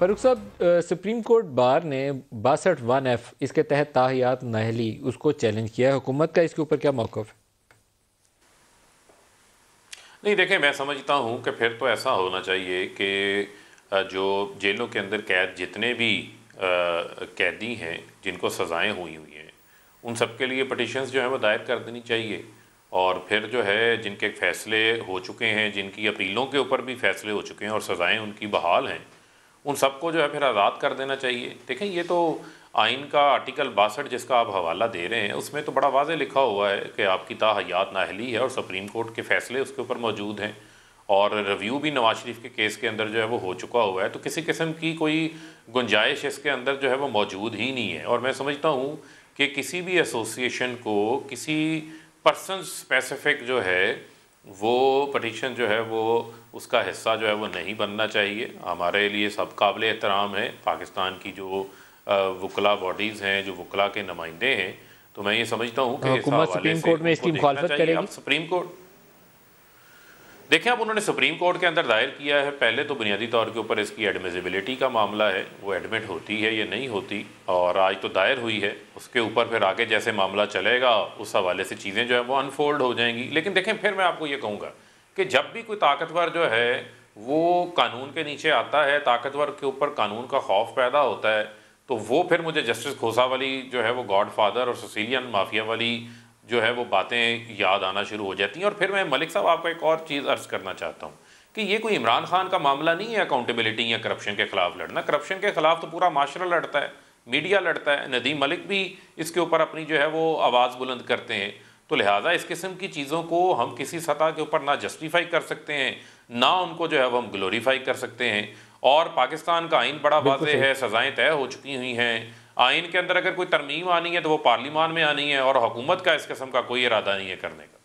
फारूक साहब supreme court bar ने बासठ वन एफ इसके तहत ताहियात नहली उसको चैलेंज किया है हुकूमत का इसके ऊपर क्या मौक़ है नहीं देखें मैं समझता हूँ कि फिर तो ऐसा होना चाहिए कि जो जेलों के अंदर कैद जितने भी कैदी हैं जिनको सज़ाएं हुई हुई हैं उन सब के लिए पटिशन्स जो हैं वो दायर कर देनी चाहिए और फिर जो है जिनके फैसले हो चुके हैं जिनकी अपीलों के ऊपर भी फैसले हो चुके हैं और सज़ाएं उनकी बहाल हैं उन सबको जो है फिर आज़ाद कर देना चाहिए देखें ये तो आइन का आर्टिकल बासठ जिसका आप हवाला दे रहे हैं उसमें तो बड़ा वाजे लिखा हुआ है कि आपकी ताहयात नाहली है और सुप्रीम कोर्ट के फैसले उसके ऊपर मौजूद हैं और रिव्यू भी नवाज शरीफ के केस के अंदर जो है वो हो चुका हुआ है तो किसी किस्म की कोई गुंजाइश इसके अंदर जो है वो मौजूद ही नहीं है और मैं समझता हूँ कि किसी भी एसोसिएशन को किसी पर्सन स्पेसिफिक जो है वो पटिशन जो है वो उसका हिस्सा जो है वो नहीं बनना चाहिए हमारे लिए सब काबिल एहतराम है पाकिस्तान की जो वकला बॉडीज़ हैं जो वकला के नुमाइंदे हैं तो मैं ये समझता हूँ कि हाँ, सुप्रीम कोर्ट में इसकी सुप्रीम कोर्ट देखें अब उन्होंने सुप्रीम कोर्ट के अंदर दायर किया है पहले तो बुनियादी तौर के ऊपर इसकी एडमिजिबिलिटी का मामला है वो एडमिट होती है या नहीं होती और आज तो दायर हुई है उसके ऊपर फिर आगे जैसे मामला चलेगा उस हवाले से चीज़ें जो है वो अनफोल्ड हो जाएंगी लेकिन देखें फिर मैं आपको ये कहूँगा कि जब भी कोई ताकतवर जो है वो कानून के नीचे आता है ताकतवर के ऊपर कानून का खौफ पैदा होता है तो वो फिर मुझे जस्टिस खोसा वाली जो है वो गॉड फादर और सुसीलियन माफिया वाली जो है वो बातें याद आना शुरू हो जाती हैं और फिर मैं मलिक साहब आपको एक और चीज़ अर्ज़ करना चाहता हूँ कि ये कोई इमरान खान का मामला नहीं है अकाउंटेबिलिटी या करप्शन के ख़िलाफ़ लड़ना करप्शन के ख़िलाफ़ तो पूरा माशरा लड़ता है मीडिया लड़ता है नदीम मलिक भी इसके ऊपर अपनी जो है वो आवाज़ बुलंद करते हैं तो लिहाजा इस किस्म की चीज़ों को हम किसी सतह के ऊपर ना जस्टिफाई कर सकते हैं ना उनको जो है वो हम ग्लोरीफाई कर सकते हैं और पाकिस्तान का आइन बड़ा वाजे है सज़ाएँ तय हो चुकी हुई हैं आइन के अंदर अगर कोई तरमीम आनी है तो वो पार्लिमान में आनी है और हुकूमत का इस किस्म का कोई इरादा नहीं है करने का